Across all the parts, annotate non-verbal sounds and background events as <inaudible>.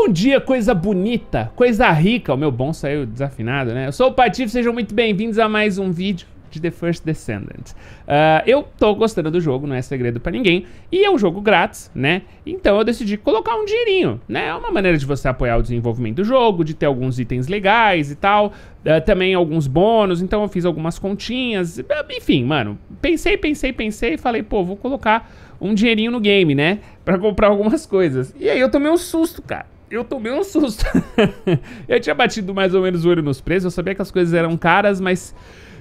Bom dia, coisa bonita, coisa rica. O meu bom saiu desafinado, né? Eu sou o Patife, sejam muito bem-vindos a mais um vídeo de The First Descendant. Uh, eu tô gostando do jogo, não é segredo pra ninguém, e é um jogo grátis, né? Então eu decidi colocar um dinheirinho, né? É uma maneira de você apoiar o desenvolvimento do jogo, de ter alguns itens legais e tal, uh, também alguns bônus, então eu fiz algumas continhas, ah, enfim, mano, pensei, pensei, pensei e falei, pô, vou colocar um dinheirinho no game, né? Pra comprar algumas coisas. E aí eu tomei um susto, cara eu tomei um susto. <laughs> eu tinha batido mais ou menos o olho nos preços, eu sabia que as coisas eram caras, mas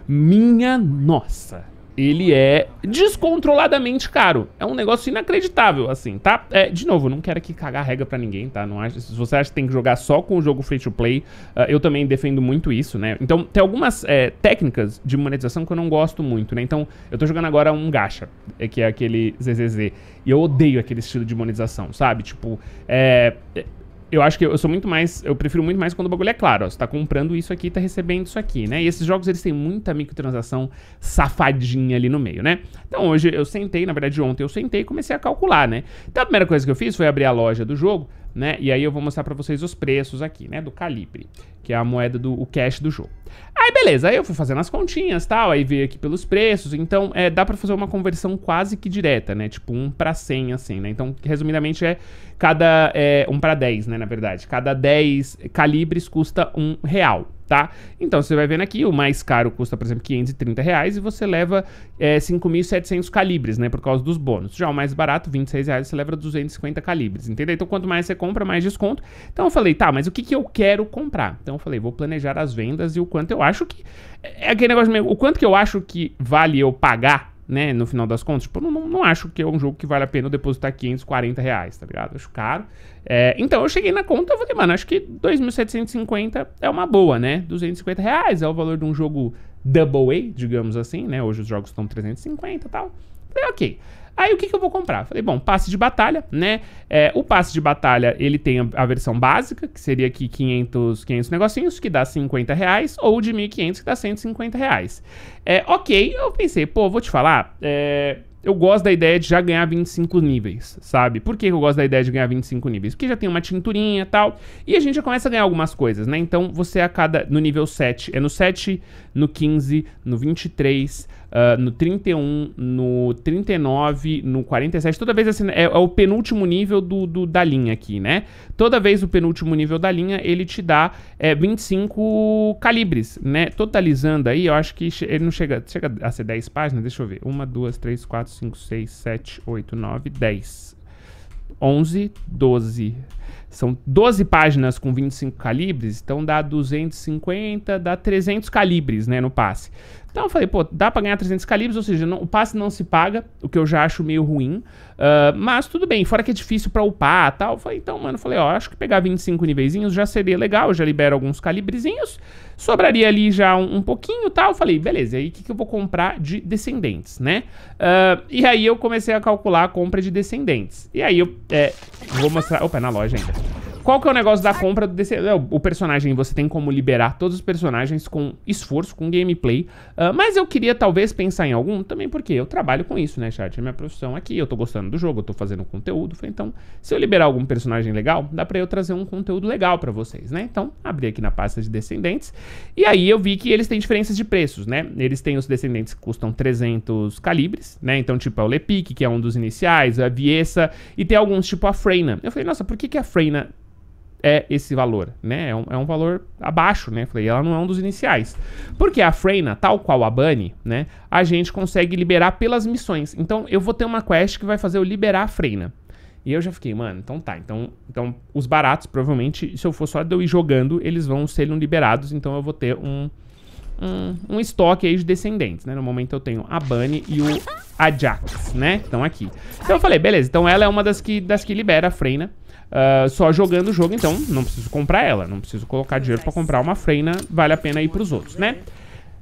minha nossa. Ele é descontroladamente caro. É um negócio inacreditável, assim, tá? É, de novo, não quero aqui cagar regra pra ninguém, tá? Não acho, se você acha que tem que jogar só com o jogo free to play, uh, eu também defendo muito isso, né? Então, tem algumas é, técnicas de monetização que eu não gosto muito, né? Então, eu tô jogando agora um gacha, é, que é aquele ZZZ, e eu odeio aquele estilo de monetização, sabe? Tipo, é, é eu acho que eu sou muito mais. Eu prefiro muito mais quando o bagulho é claro. Ó, você tá comprando isso aqui tá recebendo isso aqui, né? E esses jogos eles têm muita microtransação safadinha ali no meio, né? Então hoje eu sentei, na verdade ontem eu sentei e comecei a calcular, né? Então a primeira coisa que eu fiz foi abrir a loja do jogo, né? E aí eu vou mostrar pra vocês os preços aqui, né? Do Calibre, que é a moeda do o cash do jogo. Aí beleza, aí eu fui fazendo as continhas tal, aí veio aqui pelos preços, então é, dá pra fazer uma conversão quase que direta, né? Tipo 1 pra 100, assim, né? Então, resumidamente, é cada... É, 1 pra 10, né, na verdade. Cada 10 calibres custa 1 real tá? Então você vai vendo aqui, o mais caro custa, por exemplo, 530 reais e você leva é, 5.700 calibres, né, por causa dos bônus. Já o mais barato, 26 reais, você leva 250 calibres, entendeu? Então quanto mais você compra, mais desconto. Então eu falei, tá, mas o que, que eu quero comprar? Então eu falei, vou planejar as vendas e o quanto eu acho que... É, é aquele negócio meio, o quanto que eu acho que vale eu pagar né, no final das contas. Tipo, eu não, não acho que é um jogo que vale a pena eu depositar 540 reais, tá ligado? Acho caro. É, então eu cheguei na conta e falei, mano, acho que 2.750 é uma boa, né? 250 reais é o valor de um jogo double A, digamos assim, né? Hoje os jogos estão 350 e tal. Falei, é, ok. Aí o que, que eu vou comprar? Falei, bom, passe de batalha, né? É, o passe de batalha, ele tem a, a, versão básica, que seria aqui 500, 500 negocinhos, que dá 50 reais, ou de 1.500, que dá 150 reais. É, ok, eu pensei, pô, vou te falar, é, eu gosto da ideia de já ganhar 25 níveis, sabe? Por que eu gosto da ideia de ganhar 25 níveis? Porque já tem uma tinturinha e tal, e a gente já começa a ganhar algumas coisas, né? Então você a cada, no nível 7, é no 7, no 15, no 23, ah, no 31, no 39, no 47. Toda vez assim, é, é o penúltimo nível do, do, da linha aqui, né? Toda vez o penúltimo nível da linha, ele te dá é, 25 calibres, né? Totalizando aí, eu acho que ele não chega, chega a ser 10 páginas, deixa eu ver. 1, 2, 3, 4, 5, 6, 7, 8, 9, 10. 11, 12. São 12 páginas com 25 calibres, então dá 250, dá 300 calibres, né, no passe. Então eu falei, pô, dá pra ganhar 300 calibres, ou seja, não, o passe não se paga, o que eu já acho meio ruim, uh, mas tudo bem, fora que é difícil pra upar e tal. Falei, então, mano, falei, ó, acho que pegar 25 niveizinhos já seria legal, já libera alguns calibrezinhos, sobraria ali já um, um pouquinho e tal. Falei, beleza, aí o que, que eu vou comprar de descendentes, né? Uh, e aí eu comecei a calcular a compra de descendentes. E aí eu é, vou mostrar, opa, é na loja ainda qual que é o negócio da compra do é, DC? o personagem, você tem como liberar todos os personagens com esforço, com gameplay. Uh, mas eu queria talvez pensar em algum também, porque eu trabalho com isso, né, chat? É minha profissão aqui, eu tô gostando do jogo, eu tô fazendo conteúdo. Então, se eu liberar algum personagem legal, dá pra eu trazer um conteúdo legal pra vocês, né? Então, abri aqui na pasta de descendentes. E aí eu vi que eles têm diferenças de preços, né? Eles têm os descendentes que custam 300 calibres, né? Então, tipo, é o Lepic, que é um dos iniciais, a Viessa, e tem alguns, tipo a Freina. Eu falei, nossa, por que, que a Freina é esse valor, né? É um, é um valor abaixo, né? Falei, ela não é um dos iniciais. Porque a Freina, tal qual a Bunny, né? A gente consegue liberar pelas missões. Então, eu vou ter uma quest que vai fazer eu liberar a Freina. E eu já fiquei, mano, então tá. Então, então os baratos, provavelmente, se eu for só eu ir jogando, eles vão ser liberados. Então, eu vou ter um, um, um, estoque aí de descendentes, né? No momento eu tenho a Bunny e o Ajax, né? Que estão aqui. Então eu falei, beleza, então ela é uma das que, das que libera a Freina. Ah, só jogando o jogo, então não preciso comprar ela. Não preciso colocar dinheiro pra comprar uma freina. Vale a pena ir pros outros, né?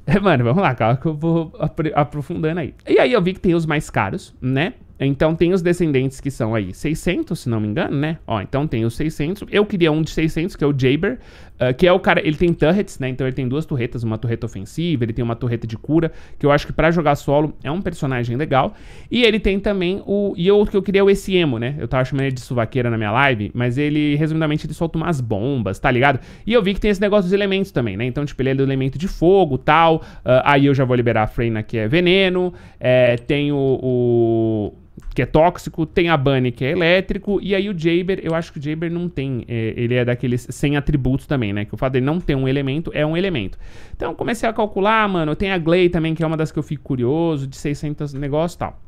<laughs> Mano, vamos lá, calma que eu vou aprofundando aí. E aí eu vi que tem os mais caros, né? Então tem os descendentes que são aí 600, se não me engano, né? Ó, então tem os 600. Eu queria um de 600, que é o Jaber, uh, que é o cara, ele tem turrets, né? Então ele tem duas turretas, uma turreta ofensiva, ele tem uma turreta de cura, que eu acho que para jogar solo é um personagem legal. E ele tem também o e outro que eu queria é o Esiemo, né? Eu tava chamando ele de suvaqueira na minha live, mas ele resumidamente ele solta umas bombas, tá ligado? E eu vi que tem esse negócio dos elementos também, né? Então tipo, ele é do elemento de fogo, tal. Uh, aí eu já vou liberar a Freina que é veneno. É, tem o, o que é tóxico, tem a Bunny, que é elétrico, e aí o Jaber, eu acho que o Jaber não tem, é, ele é daqueles sem atributos também, né? Que o fato dele não ter um elemento é um elemento. Então comecei a calcular, mano, tem a Glay também, que é uma das que eu fico curioso, de 600 negócios e tal.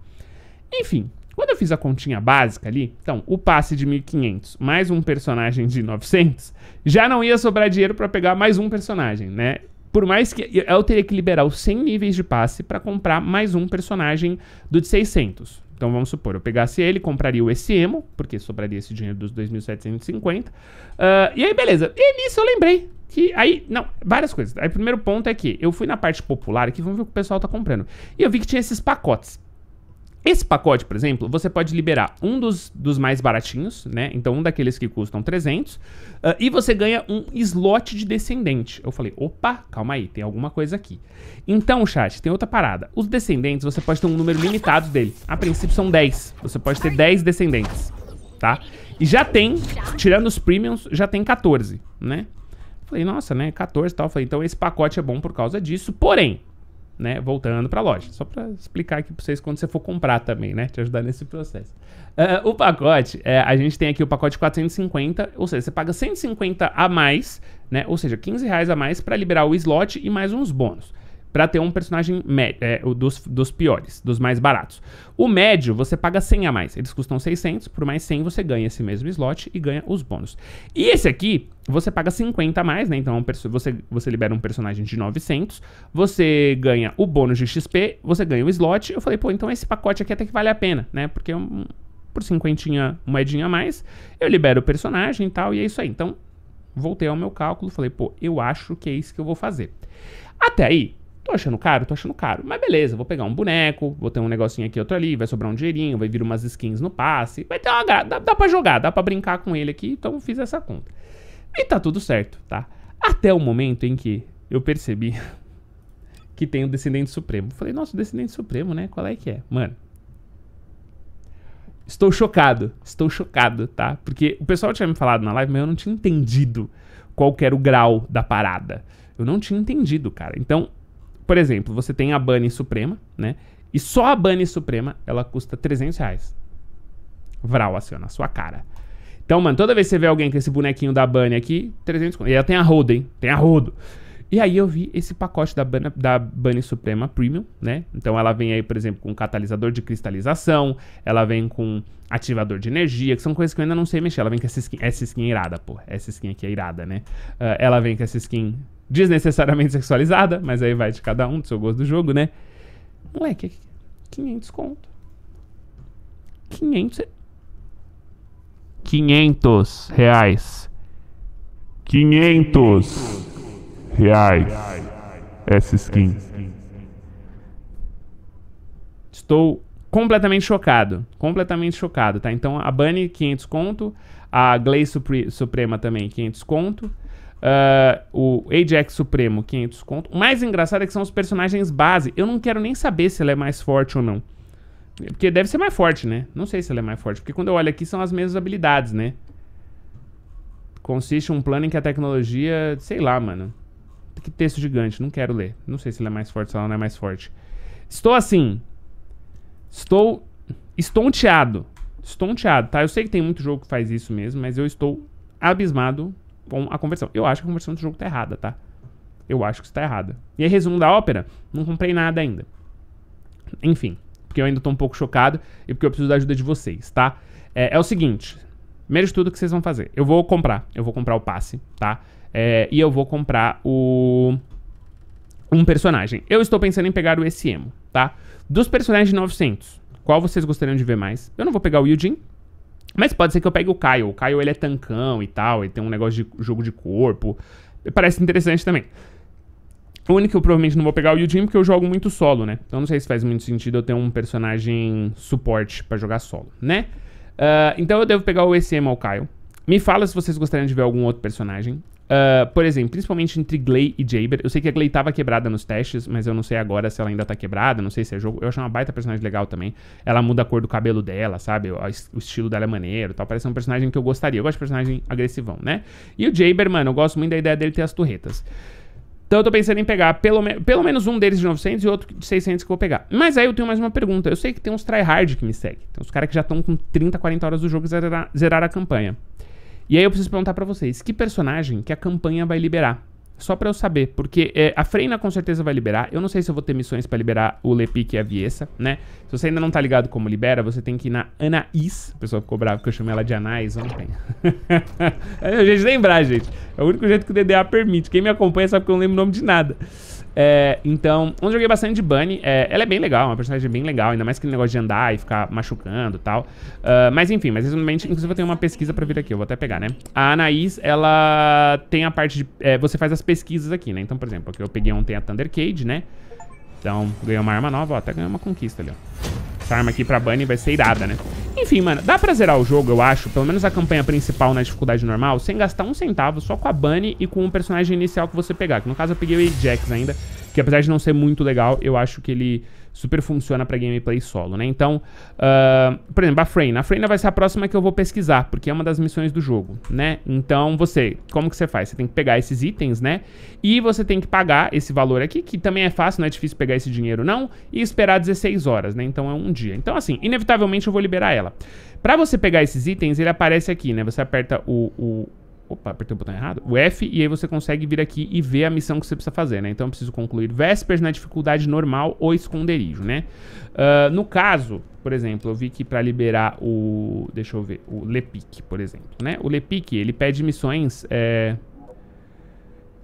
Enfim, quando eu fiz a continha básica ali, então, o passe de 1500 mais um personagem de 900, já não ia sobrar dinheiro para pegar mais um personagem, né? Por mais que eu teria que liberar os 100 níveis de passe para comprar mais um personagem do de 600. Então vamos supor, eu pegasse ele, compraria o Emo, porque sobraria esse dinheiro dos 2.750. Uh, ah, e aí, beleza. E nisso eu lembrei que aí, não, várias coisas. Aí o primeiro ponto é que eu fui na parte popular aqui, vamos ver o que o pessoal tá comprando. E eu vi que tinha esses pacotes. Esse pacote, por exemplo, você pode liberar um dos, dos mais baratinhos, né? Então, um daqueles que custam 300, uh, ah, e você ganha um slot de descendente. Eu falei, opa, calma aí, tem alguma coisa aqui. Então, chat, tem outra parada. Os descendentes, você pode ter um número limitado dele. A princípio são 10. Você pode ter 10 descendentes, tá? E já tem, tirando os premiums, já tem 14, né? Falei, nossa, né? 14 e tal. Falei, então esse pacote é bom por causa disso. Porém, né, voltando para a loja. Só para explicar aqui para vocês quando você for comprar também, né, te ajudar nesse processo. Uh, o pacote, é, a gente tem aqui o pacote 450, ou seja, você paga 150 a mais, né, ou seja, 15 reais a mais para liberar o slot e mais uns bônus para ter um personagem médio, é, dos, dos piores, dos mais baratos. O médio, você paga 100 a mais. Eles custam 600, por mais 100 você ganha esse mesmo slot e ganha os bônus. E esse aqui, você paga 50 a mais, né? Então é você, você libera um personagem de 900, você ganha o bônus de XP, você ganha o slot. Eu falei, pô, então esse pacote aqui até que vale a pena, né? Porque é um, por 50 moedinha a mais, eu libero o personagem e tal, e é isso aí. Então, voltei ao meu cálculo, falei, pô, eu acho que é isso que eu vou fazer. Até aí, Tô achando caro? Tô achando caro. Mas beleza, vou pegar um boneco, vou ter um negocinho aqui, outro ali, vai sobrar um dinheirinho, vai vir umas skins no passe. Vai ter uma gra... dá, dá pra jogar, dá pra brincar com ele aqui, então fiz essa conta. E tá tudo certo, tá? Até o momento em que eu percebi <laughs> que tem o Descendente Supremo. Falei, nossa, o Descendente Supremo, né? Qual é que é? Mano, Estou chocado, estou chocado, tá? Porque o pessoal tinha me falado na live, mas eu não tinha entendido qual era o grau da parada. Eu não tinha entendido, cara. Então, por exemplo, você tem a Bunny Suprema, né? E só a Bunny Suprema, ela custa 300 reais. Vral, assim, ó, na sua cara. Então, mano, toda vez que você vê alguém com esse bonequinho da Bunny aqui, 300... E ela tem a rodo, hein? Tem a rodo. E aí eu vi esse pacote da, Bana, da Bunny Suprema Premium, né? Então ela vem aí, por exemplo, com catalisador de cristalização, ela vem com ativador de energia, que são coisas que eu ainda não sei mexer. Ela vem com essa skin, essa skin irada, pô. Essa skin aqui é irada, né? Uh, ela vem com essa skin desnecessariamente sexualizada, mas aí vai de cada um, do seu gosto do jogo, né? Moleque, 500 é conto. 500 500 reais. 500. 500 reais essa skin. Estou completamente chocado. Completamente chocado, tá? Então a Bunny, 500 conto. A Glay Supre Suprema também, 500 conto. Uh, o Ajax Supremo, 500 conto. O mais engraçado é que são os personagens base. Eu não quero nem saber se ela é mais forte ou não. Porque deve ser mais forte, né? Não sei se ela é mais forte. Porque quando eu olho aqui, são as mesmas habilidades, né? Consiste um plano em que a tecnologia... Sei lá, mano. Que texto gigante, não quero ler. Não sei se ele é mais forte, se ela não é mais forte. Estou assim. Estou estonteado. Estonteado, tá? Eu sei que tem muito jogo que faz isso mesmo, mas eu estou abismado com a conversão. Eu acho que a conversão do jogo tá errada, tá? Eu acho que está errada. E aí, resumo da ópera, não comprei nada ainda. Enfim, porque eu ainda tô um pouco chocado e porque eu preciso da ajuda de vocês, tá? É, é o seguinte, primeiro de tudo que vocês vão fazer. Eu vou comprar, eu vou comprar o passe, tá? É, e eu vou comprar o um personagem. Eu estou pensando em pegar o Essiemo, tá? Dos personagens de 900, qual vocês gostariam de ver mais? Eu não vou pegar o Yujin, mas pode ser que eu pegue o Caio. O Caio, ele é tancão e tal, ele tem um negócio de jogo de corpo. Parece interessante também. O único que eu provavelmente não vou pegar é o Eugene, porque eu jogo muito solo, né? Então não sei se faz muito sentido eu ter um personagem suporte pra jogar solo, né? Uh, então eu devo pegar o ECM ou o Caio. Me fala se vocês gostariam de ver algum outro personagem. Uh, por exemplo, principalmente entre Glay e Jaber. Eu sei que a Glay tava quebrada nos testes, mas eu não sei agora se ela ainda tá quebrada, não sei se é jogo. Eu acho uma baita personagem legal também. Ela muda a cor do cabelo dela, sabe? O, o estilo dela é maneiro tal. Parece um personagem que eu gostaria. Eu gosto de personagem agressivão, né? E o Jaber, mano, eu gosto muito da ideia dele ter as torretas. Então eu tô pensando em pegar pelo, me pelo menos um deles de 900 e outro de 600 que eu vou pegar. Mas aí eu tenho mais uma pergunta. Eu sei que tem uns tryhard que me seguem. Tem uns caras que já estão com 30, 40 horas do jogo e zerar, zerar a campanha. E aí eu preciso perguntar para vocês, que personagem que a campanha vai liberar? Só para eu saber, porque é, a Freina com certeza vai liberar. Eu não sei se eu vou ter missões para liberar o Lepic e a Viessa, né? Se você ainda não tá ligado como libera, você tem que ir na Anaís. A pessoa ficou brava porque eu chamei ela de Anaís ontem. <laughs> é o jeito de lembrar, gente. É o único jeito que o DDA permite. Quem me acompanha sabe que eu não lembro o nome de nada. É, então, onde eu joguei bastante de Bunny, é, ela é bem legal, é uma personagem bem legal, ainda mais que negócio de andar e ficar machucando e tal. Uh, mas enfim, mas resumidamente, inclusive eu tenho uma pesquisa pra vir aqui, eu vou até pegar, né? A Anaís, ela tem a parte de... É, você faz as pesquisas aqui, né? Então, por exemplo, aqui eu peguei ontem é a Thundercade, né? Então, ganhei uma arma nova, ó, até ganhei uma conquista ali, ó. Essa arma aqui pra Bunny vai ser irada, né? Enfim, mano, dá pra zerar o jogo, eu acho, pelo menos a campanha principal na dificuldade normal, sem gastar um centavo, só com a Bunny e com o personagem inicial que você pegar, que no caso eu peguei o Ajax ainda, que apesar de não ser muito legal, eu acho que ele super funciona para gameplay solo, né? Então, uh, por exemplo, a Freina. A Freina vai ser a próxima que eu vou pesquisar, porque é uma das missões do jogo, né? Então, você, como que você faz? Você tem que pegar esses itens, né? E você tem que pagar esse valor aqui, que também é fácil, não é difícil pegar esse dinheiro não, e esperar 16 horas, né? Então é um dia. Então, assim, inevitavelmente eu vou liberar ela. Para você pegar esses itens, ele aparece aqui, né? Você aperta o, o Opa, apertei o botão errado. O F, e aí você consegue vir aqui e ver a missão que você precisa fazer, né? Então eu preciso concluir Vespers na dificuldade normal ou esconderijo, né? Uh, no caso, por exemplo, eu vi que para liberar o... Deixa eu ver. O Lepic, por exemplo, né? O Lepic, ele pede missões... É,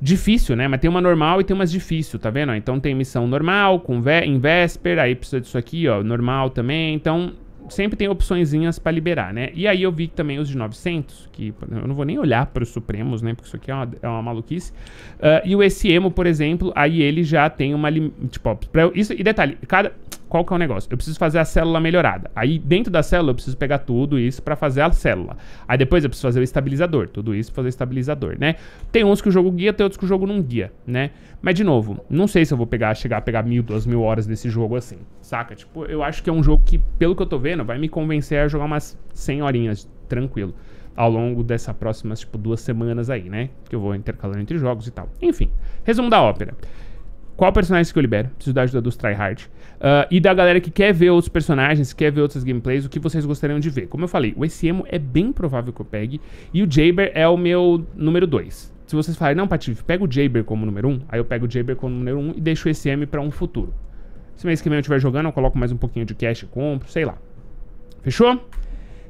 difícil, né? Mas tem uma normal e tem umas difícil, tá vendo? Então tem missão normal, com ve em Vesper, aí precisa disso aqui, ó, normal também. Então sempre tem opçõeszinhas para liberar, né? E aí eu vi também os de 900, que eu não vou nem olhar para os Supremos, né? Porque isso aqui é uma, é uma maluquice. Uh, e o Esse por exemplo, aí ele já tem uma... Tipo, ó, isso, e detalhe, cada, qual que é o negócio? Eu preciso fazer a célula melhorada. Aí dentro da célula eu preciso pegar tudo isso para fazer a célula. Aí depois eu preciso fazer o estabilizador, tudo isso pra fazer o estabilizador, né? Tem uns que o jogo guia, tem outros que o jogo não guia, né? Mas de novo, não sei se eu vou pegar, chegar a pegar mil, duas mil horas desse jogo assim, saca? Tipo, eu acho que é um jogo que, pelo que eu tô vendo, vai me convencer a jogar umas 100 horinhas, tranquilo. Ao longo dessas próximas, tipo, duas semanas aí, né? Que eu vou intercalando entre jogos e tal. Enfim, resumo da ópera qual personagem que eu libero. Preciso da ajuda dos tryhard. Uh, e da galera que quer ver outros personagens, quer ver outras gameplays, o que vocês gostariam de ver. Como eu falei, o SMO é bem provável que eu pegue. E o Jaber é o meu número 2. Se vocês falarem, não, Patife, pega o Jaber como número 1, um, aí eu pego o Jaber como número 1 um e deixo o SM para um futuro. Se mês que vem eu estiver jogando, eu coloco mais um pouquinho de cash e compro, sei lá. Fechou?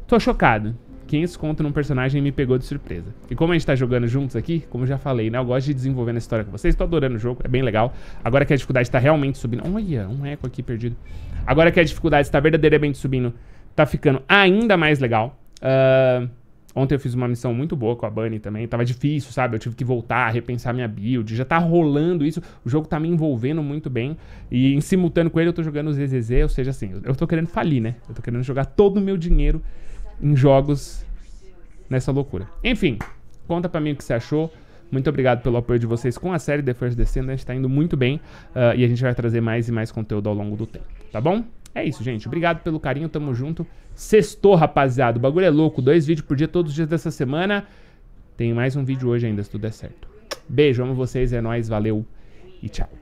Tô chocado. 500 conto num personagem me pegou de surpresa. E como a gente tá jogando juntos aqui, como eu já falei, né? Eu gosto de desenvolver a história com vocês, tô adorando o jogo, é bem legal. Agora que a dificuldade tá realmente subindo... Olha, um eco aqui perdido. Agora que a dificuldade está verdadeiramente subindo, tá ficando ainda mais legal. Uh... Ontem eu fiz uma missão muito boa com a Bunny também. Tava difícil, sabe? Eu tive que voltar, repensar minha build. Já tá rolando isso. O jogo tá me envolvendo muito bem. E em simultâneo com ele, eu tô jogando o ZZZ. Ou seja, assim, eu tô querendo falir, né? Eu tô querendo jogar todo o meu dinheiro em jogos nessa loucura. Enfim, conta para mim o que você achou. Muito obrigado pelo apoio de vocês com a série The First Descendant, está indo muito bem uh, e a gente vai trazer mais e mais conteúdo ao longo do tempo, tá bom? É isso, gente. Obrigado pelo carinho, tamo junto. Sextou, rapaziada. O bagulho é louco. Dois vídeos por dia, todos os dias dessa semana. Tem mais um vídeo hoje ainda, se tudo der certo. Beijo, amo vocês, é nóis, valeu e tchau.